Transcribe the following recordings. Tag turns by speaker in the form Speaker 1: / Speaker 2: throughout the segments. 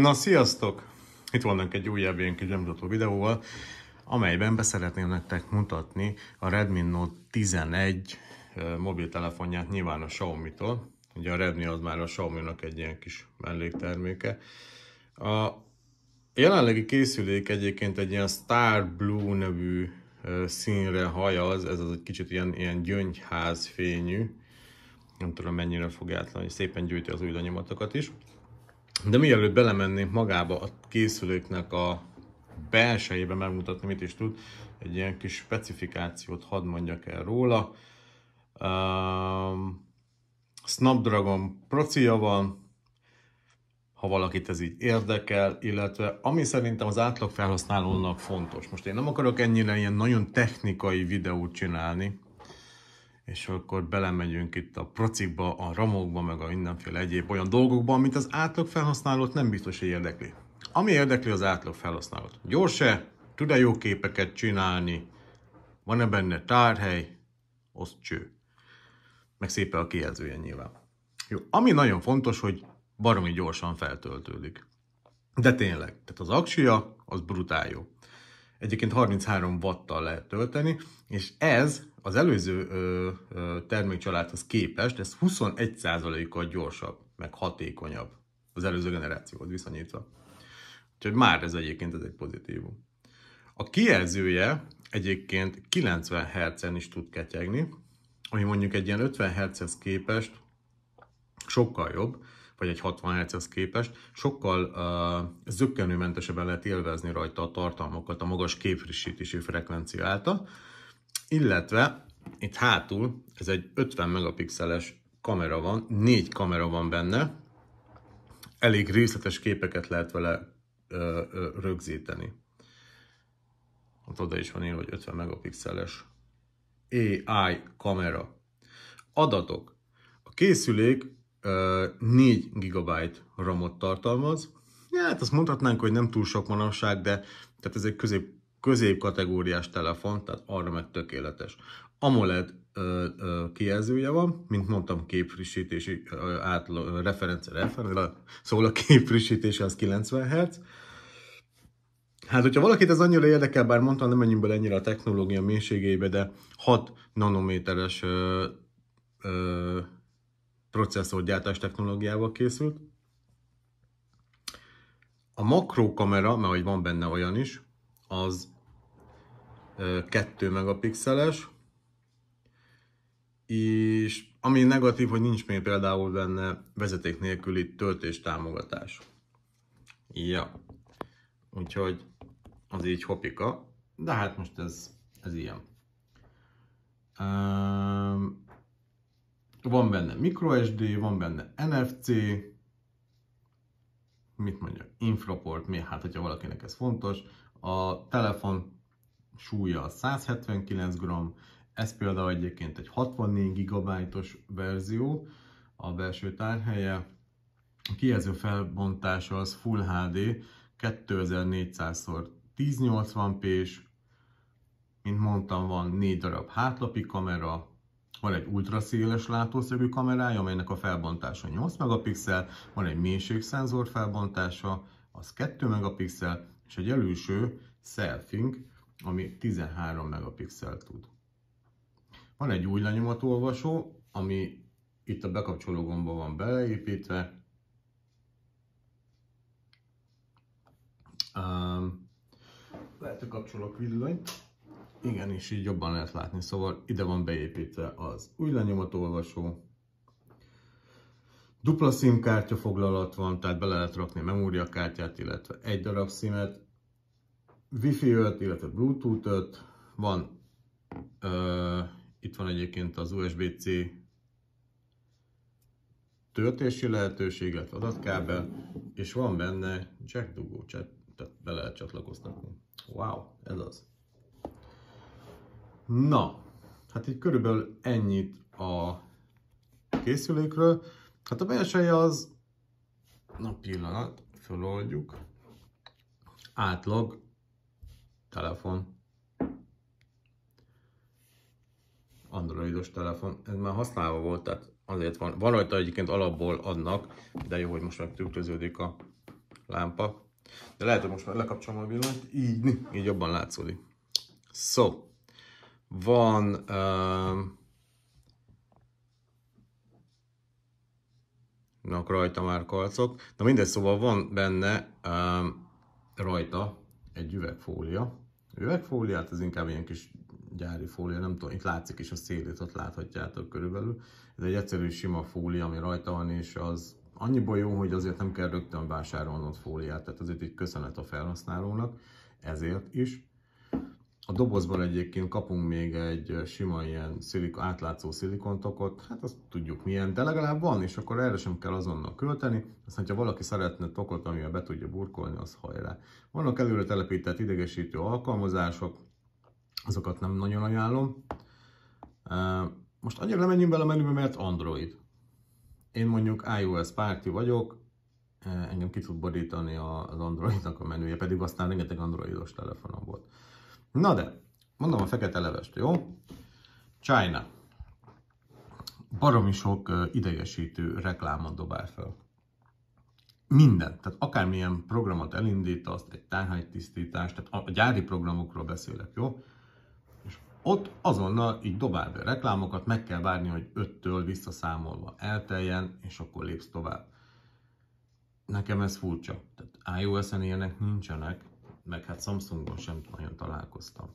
Speaker 1: Na, sziasztok! Itt vannak egy újabb ilyen kis bemutató videóval, amelyben beszeretném nektek mutatni a Redmi Note 11 mobiltelefonját, nyilván a Xiaomi-tól. Ugye a Redmi az már a Xiaomi-nak egy ilyen kis mellékterméke. A jelenlegi készülék egyébként egy ilyen Star Blue nevű színre hajaz, ez az egy kicsit ilyen, ilyen gyöngyház fényű. Nem tudom mennyire fog átlani, szépen gyűjti az új is. De mielőtt belemennénk magába a készüléknek a belsejébe megmutatni, mit is tud, egy ilyen kis specifikációt hadd mondjak el róla. Um, Snapdragon procia van, ha valakit ez így érdekel, illetve ami szerintem az átlag felhasználónak fontos. Most én nem akarok ennyire ilyen nagyon technikai videót csinálni, és akkor belemegyünk itt a procikba, a ramokba, meg a mindenféle egyéb olyan dolgokba, amit az átlag felhasználót nem biztos, hogy érdekli. Ami érdekli az átlag felhasználót. Gyors-e? Tud-e jó képeket csinálni? Van-e benne tárhely? Azt cső. Meg szépen a kijelzője nyilván. Jó, ami nagyon fontos, hogy baromi gyorsan feltöltődik. De tényleg, tehát az aksia, az brutál jó egyébként 33 wattal lehet tölteni, és ez az előző ö, ö, termékcsaládhoz képest, ez 21%-kal gyorsabb, meg hatékonyabb az előző generációhoz viszonyítva. Úgyhogy már ez egyébként ez egy pozitívum. A kijelzője egyébként 90 Hz-en is tud ketyegni, ami mondjuk egy ilyen 50 Hz-hez képest sokkal jobb, vagy egy 60 Hz-hez képest, sokkal uh, zöggenőmentesebben lehet élvezni rajta a tartalmakat a magas képfrissítési frekvencia által, illetve itt hátul ez egy 50 megapixeles kamera van, négy kamera van benne, elég részletes képeket lehet vele ö, ö, rögzíteni. Ott hát oda is van írva, hogy 50 megapixeles AI kamera. Adatok. A készülék 4 GB RAM-ot tartalmaz. Hát azt mondhatnánk, hogy nem túl sok manapság, de tehát ez egy közép, középkategóriás telefon, tehát arra meg tökéletes. AMOLED kijelzője van, mint mondtam, képfrissítési ö, átla, referencia, referencia, szóval a képfrissítése az 90 Hz. Hát, hogyha valakit ez annyira érdekel, bár mondtam, nem menjünk bele ennyire a technológia mélységébe, de 6 nanométeres processzorgyártás technológiával készült. A makrókamera, mert hogy van benne olyan is, az 2 megapixeles, és ami negatív, hogy nincs még például benne vezeték nélküli töltés támogatás. Ja, úgyhogy az így hopika, de hát most ez, ez ilyen. Uh... Van benne microSD, van benne NFC, mit mondja, infraport, mi, hát hogyha valakinek ez fontos. A telefon súlya 179 g, ez például egyébként egy 64 gb verzió, a belső tárhelye. A kijelző felbontása az Full HD, 2400x1080p-s, mint mondtam, van 4 darab hátlapi kamera, van egy ultraszéles látószögű kamerája, amelynek a felbontása 8 megapixel, van egy mélységszenzor felbontása, az 2 megapixel, és egy előső selfing, ami 13 megapixel tud. Van egy új lenyomatolvasó, ami itt a bekapcsoló gomba van beleépítve. Um, lehet, hogy kapcsolok villanyt. Igen, és így jobban lehet látni, szóval ide van beépítve az új lenyomatolvasó, dupla SIM-kártya foglalat van, tehát bele lehet rakni memóriakártyát, illetve egy darab SIM-et, Wi-Fi 5, illetve Bluetooth 5, van, ö, itt van egyébként az USB-C töltési lehetőség, illetve adatkábel, és van benne jack dugó, tehát bele lehet csatlakoztatni. Wow, ez az. Na, hát így körülbelül ennyit a készülékről. Hát a belseje az, na pillanat, föloldjuk, átlag, telefon. Androidos telefon, ez már használva volt, tehát azért van. Van rajta egyébként alapból adnak, de jó, hogy most már tükröződik a lámpa. De lehet, hogy most már lekapcsolom a villanyt, így, így jobban látszódik. Szó. So van uh, um, na, rajta már kalcok. Na mindegy, szóval van benne uh, rajta egy üvegfólia. hát ez inkább ilyen kis gyári fólia, nem tudom, itt látszik is a szélét, ott láthatjátok körülbelül. Ez egy egyszerű sima fólia, ami rajta van, és az annyiból jó, hogy azért nem kell rögtön vásárolnod fóliát, tehát azért egy köszönet a felhasználónak, ezért is. A dobozban egyébként kapunk még egy sima ilyen szilikon átlátszó szilikontokot, hát azt tudjuk milyen, de legalább van, és akkor erre sem kell azonnal költeni, aztán ha valaki szeretne tokot, amivel be tudja burkolni, az hajrá. Vannak előre telepített idegesítő alkalmazások, azokat nem nagyon ajánlom. Most annyira nem menjünk bele a menübe, mert Android. Én mondjuk iOS párti vagyok, engem ki tud borítani az Androidnak a menüje, pedig aztán rengeteg androidos telefonom volt. Na de, mondom a fekete levest, jó? China. Baromi sok idegesítő reklámot dobál fel. Minden, tehát akármilyen programot elindítasz, egy tárhelytisztítást, tehát a gyári programokról beszélek, jó? És ott azonnal így dobál be reklámokat, meg kell várni, hogy öttől visszaszámolva elteljen, és akkor lépsz tovább. Nekem ez furcsa. Tehát iOS-en ilyenek nincsenek, meg hát Samsungon sem nagyon találkoztam.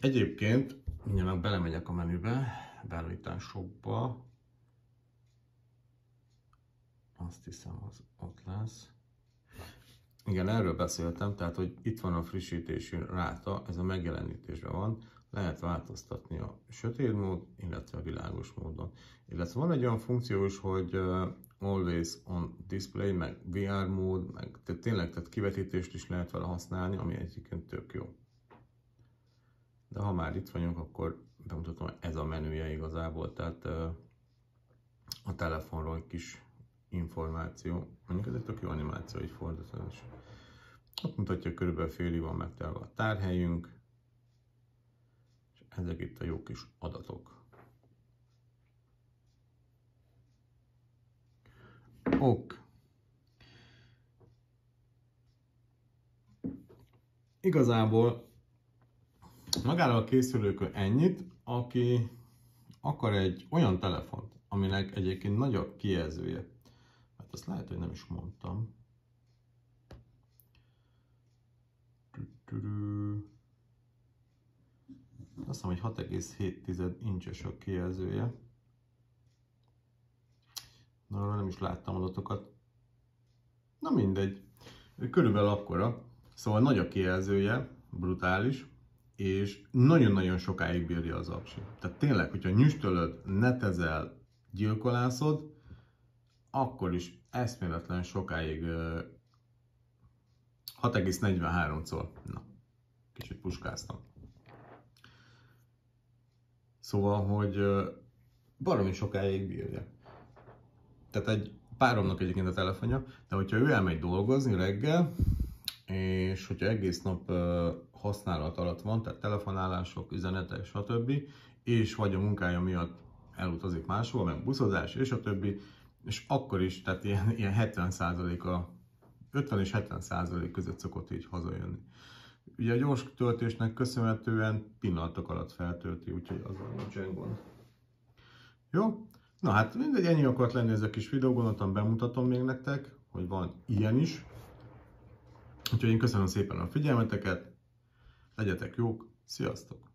Speaker 1: Egyébként mindjárt meg belemegyek a menübe, beállításokba. Azt hiszem, az ott lesz. Igen, erről beszéltem, tehát hogy itt van a frissítési ráta, ez a megjelenítésben van lehet változtatni a sötét mód, illetve a világos módon. Illetve van egy olyan funkció is, hogy uh, Always on Display, meg VR mód, meg tehát tényleg tehát kivetítést is lehet vele használni, ami egyébként tök jó. De ha már itt vagyunk, akkor bemutatom, hogy ez a menüje igazából, tehát uh, a telefonról egy kis információ. Mondjuk ez egy tök jó animáció, így fordítva is. Ott mutatja, körülbelül félig van megtelve a tárhelyünk, ezek itt a jó kis adatok. Ok. Igazából magára a készülőkön ennyit, aki akar egy olyan telefont, aminek egyébként nagy a kijelzője. Hát azt lehet, hogy nem is mondtam. Azt hiszem, hogy 6,7 incses a kijelzője. Na, nem is láttam adatokat. Na mindegy. Körülbelül akkora. Szóval nagy a kijelzője, brutális, és nagyon-nagyon sokáig bírja az apsi. Tehát tényleg, hogyha nyüstölöd, netezel, gyilkolászod, akkor is eszméletlen sokáig 643 szól. Na, kicsit puskáztam. Szóval, hogy baromi sokáig bírja. Tehát egy páromnak egyébként a telefonja, de hogyha ő elmegy dolgozni reggel, és hogyha egész nap használat alatt van, tehát telefonálások, üzenetek, stb., és vagy a munkája miatt elutazik máshol, meg buszozás, és a többi, és akkor is, tehát ilyen, ilyen 70 a 50 és 70 között szokott így hazajönni ugye a gyors töltésnek köszönhetően pillanatok alatt feltölti, úgyhogy azzal nincsen gond. Jó? Na hát mindegy, ennyi akart lenni ez a kis videó, gondoltam bemutatom még nektek, hogy van ilyen is. Úgyhogy én köszönöm szépen a figyelmeteket, legyetek jók, sziasztok!